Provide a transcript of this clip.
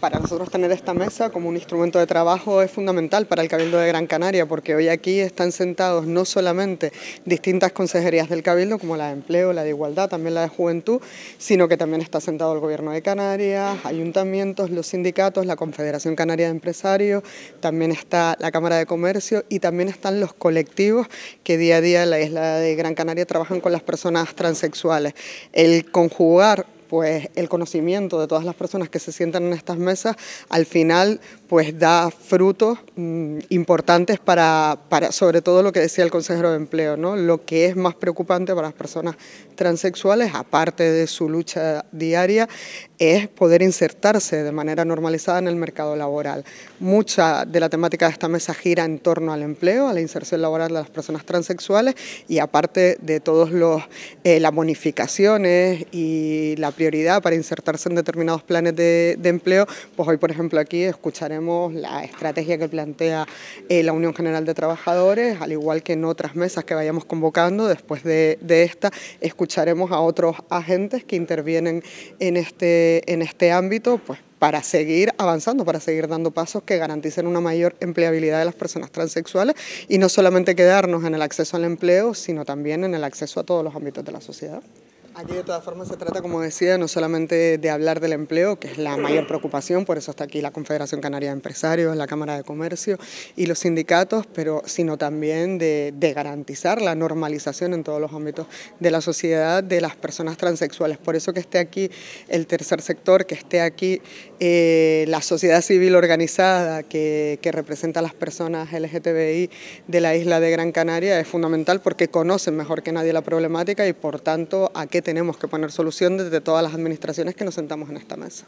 Para nosotros tener esta mesa como un instrumento de trabajo es fundamental para el Cabildo de Gran Canaria porque hoy aquí están sentados no solamente distintas consejerías del Cabildo como la de Empleo, la de Igualdad, también la de Juventud, sino que también está sentado el Gobierno de Canarias, ayuntamientos, los sindicatos, la Confederación Canaria de Empresarios, también está la Cámara de Comercio y también están los colectivos que día a día en la isla de Gran Canaria trabajan con las personas transexuales. El conjugar pues el conocimiento de todas las personas que se sientan en estas mesas al final pues da frutos mm, importantes para, para, sobre todo lo que decía el consejero de empleo, ¿no? lo que es más preocupante para las personas transexuales, aparte de su lucha diaria, es poder insertarse de manera normalizada en el mercado laboral. Mucha de la temática de esta mesa gira en torno al empleo, a la inserción laboral de las personas transexuales y aparte de todos los eh, las bonificaciones y la para insertarse en determinados planes de, empleo, pues hoy, por ejemplo, aquí escucharemos la estrategia que plantea eh, la Unión General de Trabajadores, al igual que en otras mesas que vayamos convocando después de, esta, escucharemos a otros agentes que intervienen en este, en este ámbito, pues para seguir avanzando, para seguir dando pasos que garanticen una mayor empleabilidad de las personas transexuales y no solamente quedarnos en el acceso al empleo, sino también en el acceso a todos los ámbitos de la sociedad. Aquí de todas formas se trata, como decía, no solamente de hablar del empleo, que es la mayor preocupación, por eso está aquí la Confederación Canaria de Empresarios, la Cámara de Comercio y los sindicatos, pero sino también de, garantizar la normalización en todos los ámbitos de la sociedad de las personas transexuales. Por eso que esté aquí el tercer sector, que esté aquí eh, la sociedad civil organizada que, que representa a las personas LGTBI de la isla de Gran Canaria es fundamental porque conocen mejor que nadie la problemática y por tanto a qué tenemos que poner solución desde todas las administraciones que nos sentamos en esta mesa.